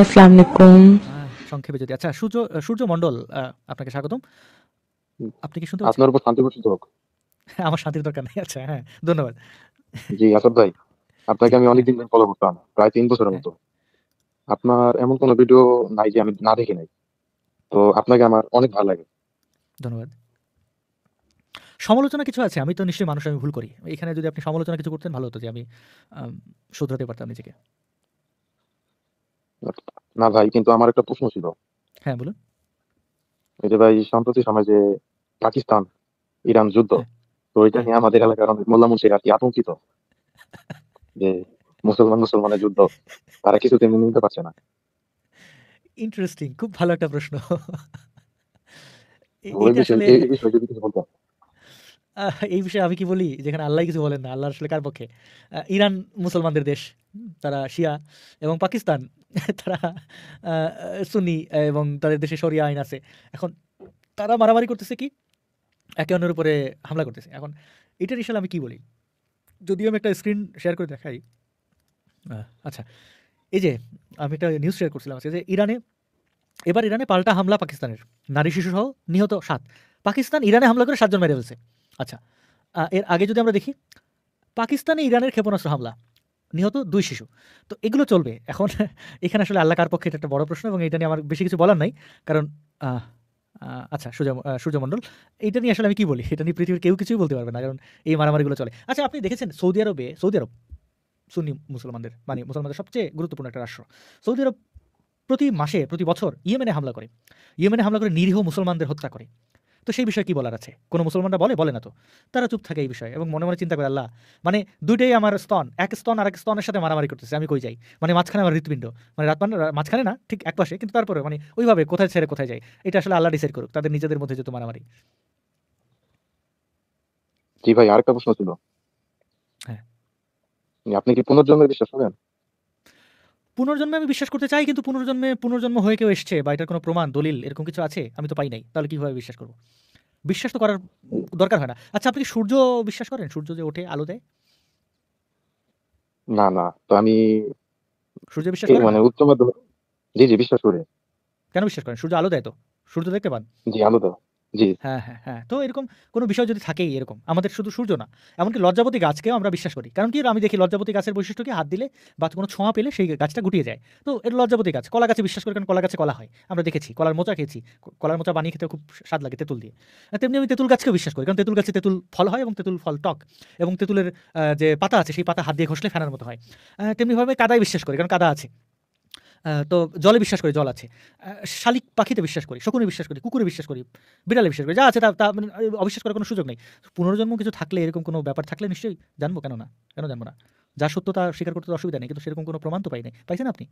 আসসালামু আলাইকুম সংক্ষেপে যদি আচ্ছা সূর্য সূর্য মণ্ডল আপনাকে স্বাগতম আপনি কি শুনতে আপনার শান্তি হোক আমার শান্তির দরকার নেই আচ্ছা হ্যাঁ ধন্যবাদ জি ভাই আপনাকে আমি ফলো করতাম প্রায় তিন বছরের মতো আপনার এমন কোন ভিডিও নাই যে আমি না দেখি নাই তো আপনাকে আমার অনেক ভালো লাগে ধন্যবাদ সমালোচনা কিছু আছে আমি তো নিশ্চয়ই মানুষ আমি ভুল করি এখানে যদি আপনি সমালোচনা কিছু করতেন ভালো হতো যে আমি শুধরাতে পারতাম নিজেকে না ভাই কিন্তু আমার একটা প্রশ্ন ছিল হ্যাঁ বলুন এই যে ভাই সম্প্রতি সময় যে পাকিস্তান ইরান যুদ্ধ হ্যাঁ। তো এটা নিয়ে আমাদের এলাকার অনেক মোল্লা মুন্সির আর কি আতঙ্কিত যে মুসলমান মুসলমানের যুদ্ধ তারা কিছু তেমনি নিতে পারছে না ইন্টারেস্টিং খুব ভালো একটা প্রশ্ন এই বিষয়ে আমি কি বলি যেখানে আল্লাহ কিছু বলেন না আল্লাহ আসলে কার পক্ষে ইরান মুসলমানদের দেশ তারা শিয়া এবং পাকিস্তান তারা সুনি এবং তাদের দেশে সরিয়া আইন আছে এখন তারা মারামারি করতেছে কি একে অন্যের উপরে হামলা করতেছে এখন এটার ইসাল আমি কি বলি যদিও আমি একটা স্ক্রিন শেয়ার করে দেখাই আচ্ছা এই যে আমি একটা নিউজ শেয়ার করছিলাম আজকে যে ইরানে এবার ইরানে পাল্টা হামলা পাকিস্তানের নারী শিশুসহ নিহত সাত পাকিস্তান ইরানে হামলা করে সাতজন মেরে ফেলছে আচ্ছা এর আগে যদি আমরা দেখি পাকিস্তানে ইরানের ক্ষেপণাস্ত্র হামলা নিহত দুই শিশু তো এগুলো চলবে এখন এখানে আসলে আল্লাহ কার পক্ষে এটা একটা বড় প্রশ্ন এবং এটা নিয়ে আমার বেশি কিছু বলার নাই কারণ আচ্ছা সূর্য সূর্যমণ্ডল এটা নিয়ে আসলে আমি কি বলি এটা নিয়ে পৃথিবীর কেউ কিছুই বলতে পারবে না কারণ এই মারামারিগুলো চলে আচ্ছা আপনি দেখেছেন সৌদি আরবে সৌদি আরব সুন্নি মুসলমানদের মানে মুসলমানদের সবচেয়ে গুরুত্বপূর্ণ একটা রাষ্ট্র সৌদি আরব প্রতি মাসে প্রতি বছর ইয়েমেনে হামলা করে ইয়েমেনে হামলা করে নিরীহ মুসলমানদের হত্যা করে তো সেই বিষয়ে কি বলার আছে কোনো মুসলমানরা বলে বলে না তো তারা চুপ থাকে এই বিষয়ে এবং মনে মনে চিন্তা করে আল্লাহ মানে দুইটাই আমার স্তন এক স্তন আর এক স্তনের সাথে মারামারি করতেছে আমি কই যাই মানে মাঝখানে আমার হৃৎপিণ্ড মানে রাত মাঝখানে না ঠিক এক পাশে কিন্তু তারপরে মানে ওইভাবে কোথায় ছেড়ে কোথায় যায় এটা আসলে আল্লাহ ডিসাইড করুক তাদের নিজেদের মধ্যে যেহেতু মারামারি জি ভাই আরেকটা প্রশ্ন ছিল হ্যাঁ আপনি কি পুনর্জন্মের বিশ্বাস করেন পুনর্জন্মে আমি বিশ্বাস করতে চাই কিন্তু পুনর্জন্মে পুনর্জন্ম হয়ে কেউ এসছে বা এটার কোনো প্রমাণ দলিল এরকম কিছু আছে আমি তো পাই নাই তাহলে কীভাবে বিশ্বাস করবো বিশ্বাস তো করার দরকার হয় না আচ্ছা আপনি কি সূর্য বিশ্বাস করেন সূর্য যে ওঠে আলো দেয় না না তো আমি সূর্য বিশ্বাস করেন মানে উত্তম জি জি বিশ্বাস করি কেন বিশ্বাস করেন সূর্য আলো দেয় তো সূর্য দেখতে পান জি আলো দেয় হ্যাঁ, হ্যাঁ, হ্যাঁ, তো এরকম কোনো বিষয় যদি থাকেই এরকম, আমাদের শুধু সূর্য না, এমনকি লজ্জাবতী গাছকেও আমরা বিশ্বাস করি। কারণ কি আমি দেখি লজ্জাবতী গাছের বৈশিষ্ট্য কি? হাত দিলে বা কোনো ছোঁয়া পেলে সেই গাছটা গুটিয়ে যায়। তো এর লজ্জাবতী গাছ। কলা গাছে বিশ্বাস করি কারণ কলা গাছে কলা হয়। আমরা দেখেছি, কলার মোচা খেয়েছি। কলার মোচা বানিয়ে খেতে খুব স্বাদ লাগে তেতুল দিয়ে। তেমনি আমি তেতুল গাছকেও বিশ্বাস করি। কারণ তেতুল গাছে তেতুল ফল হয় এবং তেতুল ফল টক এবং তেতুলের যে পাতা আছে সেই পাতা হাত দিয়ে ঘষলে ফেনার মতো হয়। তেমনিভাবে কাদায় বিশ্বাস করি কারণ কাদা আছে। তো জলে বিশ্বাস করি জল আছে শালিক পাখিতে বিশ্বাস করি শকুনে বিশ্বাস করি কুকুরে বিশ্বাস করি বিড়ালে বিশ্বাস করি যা আছে তা তা মানে, অবিশ্বাস করার কোনো সুযোগ নেই পুনর্জন্ম কিছু থাকলে এরকম কোনো ব্যাপার থাকলে নিশ্চয়ই জানবো কেন না কেন জানবো না যা সত্য তা স্বীকার করতে অসুবিধা নেই কিন্তু সেরকম কোনো প্রমাণ তো পাই নাই পাইছেন আপনি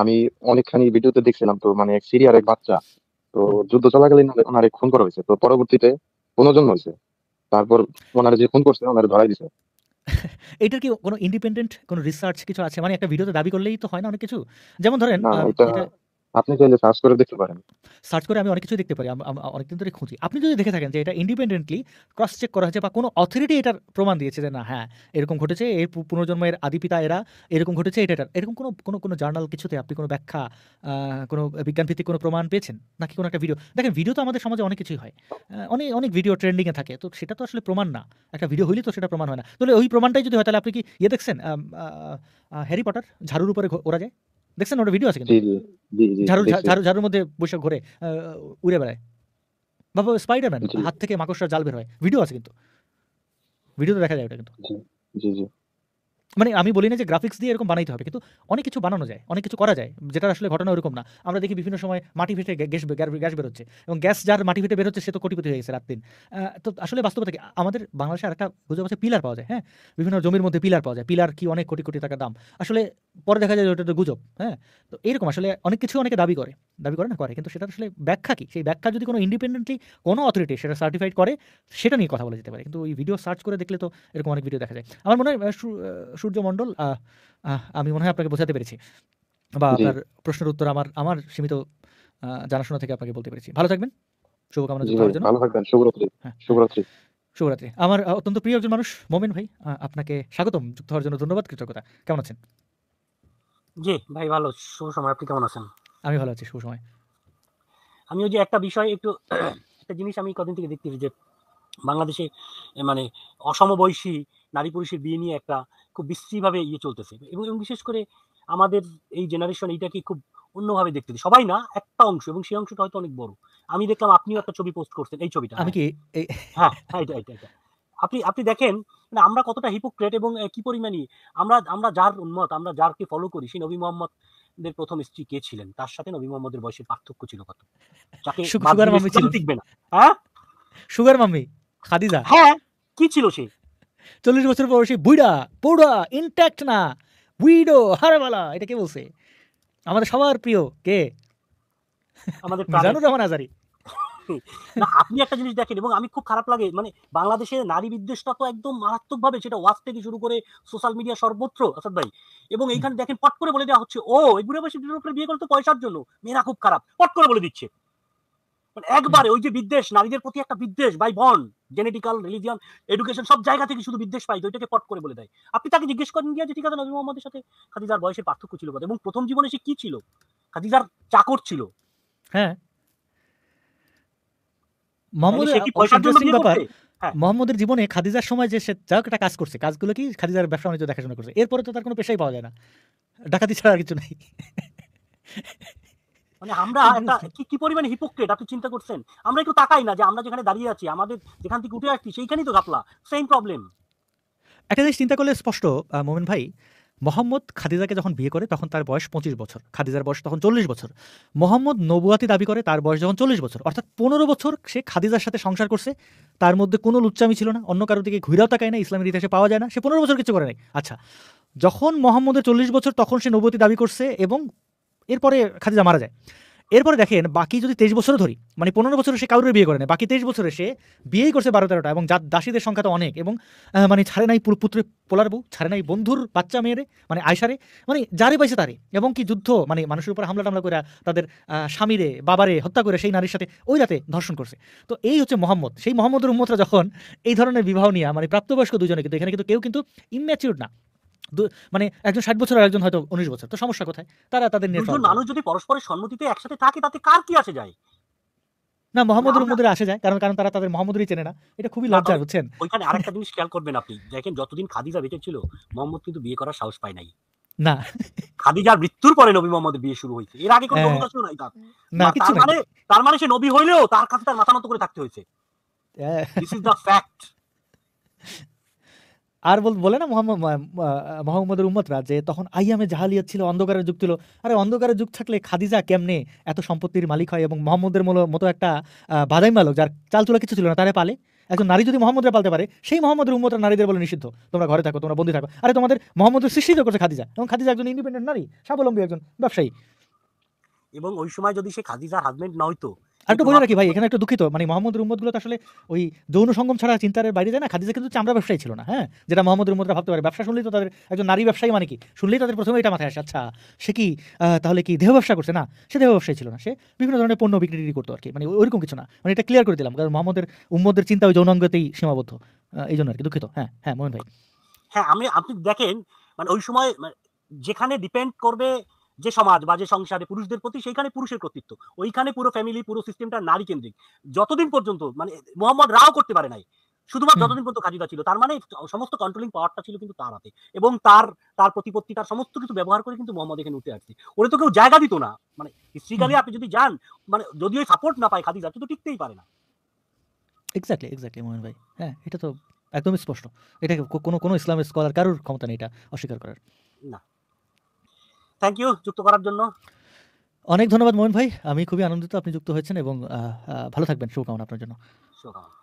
আমি অনেকখানি ভিডিওতে দেখছিলাম তো মানে এক সিরিয়ার এক বাচ্চা তো যুদ্ধ চলাকালীন ওনারে খুন করা হয়েছে তো পরবর্তীতে পুনর্জন্ম হয়েছে তারপর ওনারে যে খুন করছে ওনারে ধরাই দিছে এটার কি কোনো ইন্ডিপেন্ডেন্ট কোনো রিসার্চ কিছু আছে মানে একটা ভিডিওতে দাবি করলেই তো হয় না অনেক কিছু যেমন ধরেন আপনি চাইলে সার্চ করে দেখতে পারেন সার্চ করে আমি অনেক কিছু দেখতে পারি অনেকদিন ধরে খুঁজি আপনি যদি দেখে থাকেন যে এটা ইন্ডিপেন্ডেন্টলি ক্রস চেক করা হয়েছে বা কোনো অথরিটি এটার প্রমাণ দিয়েছে যে না হ্যাঁ এরকম ঘটেছে এর পুনর্জন্মের আদিপিতা এরা এরকম ঘটেছে এটা এরকম কোনো কোনো কোনো জার্নাল কিছুতে আপনি কোনো ব্যাখ্যা কোনো বিজ্ঞানভিত্তিক কোনো প্রমাণ পেয়েছেন নাকি কোনো একটা ভিডিও দেখেন ভিডিও তো আমাদের সমাজে অনেক কিছুই হয় অনেক অনেক ভিডিও ট্রেন্ডিংয়ে থাকে তো সেটা তো আসলে প্রমাণ না একটা ভিডিও হইলে তো সেটা প্রমাণ হয় না তাহলে ওই প্রমাণটাই যদি হয় তাহলে আপনি কি ইয়ে দেখছেন হ্যারি পটার ঝাড়ুর উপরে ওরা যায় দেখছেন ওটা ভিডিও আছে কিন্তু ঝাড়ু ঝাড়ু ঝাড়ুর মধ্যে বসে ঘুরে উড়ে বেড়ায় বাবা স্পাইডারম্যান হাত থেকে মাকড়সা জাল বের হয় ভিডিও আছে কিন্তু ভিডিওতে দেখা যায় ওটা কিন্তু জি জি মানে আমি বলি না যে গ্রাফিক্স দিয়ে এরকম বানাইতে হবে কিন্তু অনেক কিছু বানানো যায় অনেক কিছু করা যায় যেটা আসলে ঘটনা ওরকম না আমরা দেখি বিভিন্ন সময় মাটি ফেটে গ্যাস গ্যাস বেরোচ্ছে এবং গ্যাস যার মাটি ফেটে বেরোচ্ছে সে তো কোটিপতি হয়ে গেছে রাত দিন তো আসলে বাস্তবতা কি আমাদের বাংলাদেশে একটা গুজব আছে পিলার পাওয়া যায় হ্যাঁ বিভিন্ন জমির মধ্যে পিলার পাওয়া যায় পিলার কি অনেক কোটি কোটি টাকা দাম আসলে পরে দেখা যায় ওটা গুজব হ্যাঁ তো এরকম আসলে অনেক কিছু অনেকে দাবি করে দাবি করে না করে কিন্তু সেটা আসলে ব্যাখ্যা কি সেই ব্যাখ্যা যদি কোনো ইন্ডিপেন্ডেন্টলি কোনো অথরিটি সেটা সার্টিফাইড করে সেটা নিয়ে কথা বলা যেতে পারে কিন্তু ওই ভিডিও সার্চ করে দেখলে তো এরকম অনেক ভিডিও দেখা যায় আমার মনে হয় সূর্যমন্ডল আমি মনে হয় আপনাকে বোঝাতে পেরেছি বা আপনার প্রশ্নের উত্তর আমার আমার সীমিত জানাশোনা থেকে আপনাকে বলতে পেরেছি ভালো থাকবেন শুভকামনা জন্য ভালো থাকবেন শুভরাত্রি হ্যাঁ। শুভরাত্রি শুভরাত্রি আমার অত্যন্ত প্রিয় একজন মানুষ মোমেন ভাই আপনাকে স্বাগতম যুক্ত হওয়ার জন্য ধন্যবাদ কৃতজ্ঞতা কেমন আছেন জি ভাই ভালো শুভ সময় আপনি কেমন আছেন আমি ভালো আছি শুভ সময় আমি ওই যে একটা বিষয় একটু একটা জিনিস আমি কদিন থেকে দেখতেছি যে বাংলাদেশে মানে অসমবয়সী নারী পুরুষের বিয়ে নিয়ে একটা খুব বিশ্রীভাবে ইয়ে চলতেছে এবং বিশেষ করে আমাদের এই জেনারেশন এইটাকে খুব অন্যভাবে দেখতে সবাই না একটা অংশ এবং সেই অংশটা হয়তো অনেক বড় আমি দেখলাম আপনিও একটা ছবি পোস্ট করছেন এই ছবিটা আমি কি হ্যাঁ, হ্যাঁ আপনি আপনি দেখেন মানে আমরা কতটা হিপোক্রেট এবং কি পরিমাণই আমরা আমরা যার উন্মত আমরা যারকে ফলো করি সেই নবী মোহাম্মদ দের প্রথম স্ত্রী কে ছিলেন তার সাথে নবী মোহাম্মদের বয়সের পার্থক্য ছিল কত যাকে সুগার মামি ছিল না হ্যাঁ সুগার মামি খাদিজা হ্যাঁ কি ছিল সে চল্লিশ বছর বয়সী বুইড়া পৌড়া ইনট্যাক্ট না উইডো হারাবালা এটা কে বলছে আমাদের সবার প্রিয় কে আমাদের মিজানুর রহমান আজারি আপনি একটা জিনিস দেখেন এবং আমি খুব খারাপ লাগে মানে বাংলাদেশের নারী বিদ্বেষটা তো একদম মারাত্মক ভাবে সেটা ওয়াজ থেকে শুরু করে সোশ্যাল মিডিয়া সর্বত্র আসাদ ভাই এবং এইখানে দেখেন পট করে বলে দেওয়া হচ্ছে ও এই বুড়াবাসী বিয়ে করতে পয়সার জন্য মেয়েরা খুব খারাপ পট করে বলে দিচ্ছে মানে একবারে ওই যে বিদ্বেষ নারীদের প্রতি একটা বিদ্বেষ বাই বন জেনেটিক্যাল রিলিজিয়ান এডুকেশন সব জায়গা থেকে শুধু বিদ্বেষ পাই ওইটাকে পট করে বলে দেয় আপনি তাকে জিজ্ঞেস করেন গিয়া যে ঠিক আছে নবী মোহাম্মদের সাথে খাদিজার বয়সের পার্থক্য ছিল কথা এবং প্রথম জীবনে সে কি ছিল খাদিজার চাকর ছিল হ্যাঁ, মানে হ্যাঁ। মোহাম্মদের জীবনে খাদিজার সময় যে সে যা একটা কাজ করছে কাজগুলো কি খাদিজার ব্যবসা বাণিজ্য দেখাশোনা করছে এরপরে তো তার কোনো পেশাই পাওয়া যায় না ডাকাতি ছাড়া আর কিছু নাই মানে আমরা একটা কি পরিমাণে হিপোক্রেট আপনি চিন্তা করছেন আমরা একটু তাকাই না যে আমরা যেখানে দাঁড়িয়ে আছি আমাদের যেখান থেকে উঠে আসছি সেইখানেই তো ঘাপলা সেম প্রবলেম একটা জিনিস চিন্তা করলে স্পষ্ট মোমেন ভাই মোহাম্মদ খাদিজাকে যখন বিয়ে করে তখন তার বয়স পঁচিশ বছর খাদিজার বয়স তখন চল্লিশ বছর মোহাম্মদ নবুয়াতি দাবি করে তার বয়স যখন চল্লিশ বছর অর্থাৎ পনেরো বছর সে খাদিজার সাথে সংসার করছে তার মধ্যে কোনো লুচ্চামি ছিল না অন্য কারোর দিকে ঘুরাও তাকায় না ইসলামের ইতিহাসে পাওয়া যায় না সে পনেরো বছর কিছু করে নাই আচ্ছা যখন মোহাম্মদের চল্লিশ বছর তখন সে নবুয়াতি দাবি করছে এবং এরপরে খাদিজা মারা যায় এরপরে দেখেন বাকি যদি তেইশ বছরও ধরি মানে পনেরো বছরে সে কারোর বিয়ে করে না বাকি তেইশ বছরে সে বিয়েই করছে বারো তেরোটা এবং যার দাসীদের সংখ্যা তো অনেক এবং মানে ছাড়ে নাই পুত্রে পোলার বউ ছাড়ে নাই বন্ধুর বাচ্চা মেয়েরে মানে আয়সারে মানে যারে পাইছে তারে এবং কি যুদ্ধ মানে মানুষের উপর হামলা টামলা করে তাদের স্বামীরে বাবারে হত্যা করে সেই নারীর সাথে ওই রাতে ধর্ষণ করছে তো এই হচ্ছে মোহাম্মদ সেই মোহাম্মদের উম্মতরা যখন এই ধরনের বিবাহ নিয়ে মানে প্রাপ্তবয়স্ক দুজনে কিন্তু এখানে কিন্তু কেউ কিন্তু ইম্যাচিউর না মানে একজন ষাট বছর আর একজন হয়তো উনিশ বছর তো সমস্যা কোথায় তারা তাদের দুজন মানুষ যদি পরস্পরের সম্মতিতে একসাথে থাকে তাতে কার কি আসে যায় না মোহাম্মদুর মধ্যে আসে যায় কারণ কারণ তারা তাদের মোহাম্মদুরই চেনে না এটা খুবই লজ্জার হচ্ছেন ওইখানে আরেকটা জিনিস খেয়াল করবেন আপনি দেখেন যতদিন খাদিজা বেঁচে ছিল মোহাম্মদ কিন্তু বিয়ে করার সাহস পায় নাই না খাদিজার মৃত্যুর পরে নবী মোহাম্মদের বিয়ে শুরু হয়েছে এর আগে কোনো নবী হ্যাঁ। নাই তার তার মানে তার মানে সে নবী হইলেও তার কাছে তার মাথা নত করে থাকতে হয়েছে দিস ইজ দ্য ফ্যাক্ট আর বলে না মোহাম্মদ মোহাম্মদের উম্মতরা যে তখন আইয়ামে জাহালিয়াত ছিল অন্ধকারের যুগ ছিল আরে অন্ধকারের যুগ থাকলে খাদিজা কেমনে এত সম্পত্তির মালিক হয় এবং মোহাম্মদের মতো একটা বাদাই মালক যার চালচুলা কিছু ছিল না তারা পালে একজন নারী যদি মোহাম্মদরা পালতে পারে সেই মোহাম্মদের উম্মতরা নারীদের বলে নিষিদ্ধ তোমরা ঘরে থাকো তোমরা বন্দী থাকো আরে তোমাদের মোহাম্মদের সৃষ্টি করছে খাদিজা এবং খাদিজা একজন ইন্ডিপেন্ডেন্ট নারী স্বাবলম্বী একজন ব্যবসায়ী এবং ওই সময় যদি সে খাদিজার হাজবেন্ড না হইতো একটু বলে রাখি ভাই এখানে একটু দুঃখিত মানে আসলে ওই যৌন সঙ্গম ছাড়া চিন্তার বাইরে যায় না খাদিজা কিন্তু চামড়া ব্যবসায়ী ছিল না হ্যাঁ যেটা ভাবতে পারে ব্যবসা শুনলেই তো তাদের একজন নারী ব্যবসায়ী মানে কি শুনলেই তাদের প্রথমে এটা মাথায় আসে আচ্ছা সে কি তাহলে কি দেহ ব্যবসা করছে না সে দেহ ব্যবসায়ী ছিল না সে বিভিন্ন ধরনের পণ্য বিক্রি করতো আর কি মানে ওইরকম কিছু না মানে এটা ক্লিয়ার করে দিলাম কারণ মোহাম্মদের উম্মদের চিন্তা ওই যৌনাঙ্গতেই সীমাবদ্ধ এই জন্য আর কি দুঃখিত হ্যাঁ হ্যাঁ মোহন ভাই হ্যাঁ আমি আপনি দেখেন মানে ওই সময় মানে যেখানে ডিপেন্ড করবে যে সমাজ বা যে সংসারে পুরুষদের প্রতি সেইখানে পুরুষের কর্তৃত্ব ওইখানে পুরো ফ্যামিলি পুরো সিস্টেমটা নারী কেন্দ্রিক যতদিন পর্যন্ত মানে মোহাম্মদ রাও করতে পারে নাই শুধুমাত্র যতদিন পর্যন্ত খাজিদা ছিল তার মানে সমস্ত কন্ট্রোলিং পাওয়ারটা ছিল কিন্তু তার হাতে এবং তার তার প্রতিপত্তি তার সমস্ত কিছু ব্যবহার করে কিন্তু মোহাম্মদ এখানে উঠে আসছে ওরে তো কেউ জায়গা দিত না মানে হিস্ট্রিক্যালি আপনি যদি যান মানে যদি ওই সাপোর্ট না পায় খাদিজা তো টিকতেই পারে না এক্স্যাক্টলি এক্স্যাক্টলি মোহন ভাই হ্যাঁ এটা তো একদমই স্পষ্ট এটা কোনো কোনো ইসলামের স্কলার কারোর ক্ষমতা নেই এটা অস্বীকার করার না থ্যাংক ইউ যুক্ত করার জন্য অনেক ধন্যবাদ মোহন ভাই আমি খুবই আনন্দিত আপনি যুক্ত হয়েছেন এবং ভালো থাকবেন শুভকামনা আপনার জন্য শুভকামনা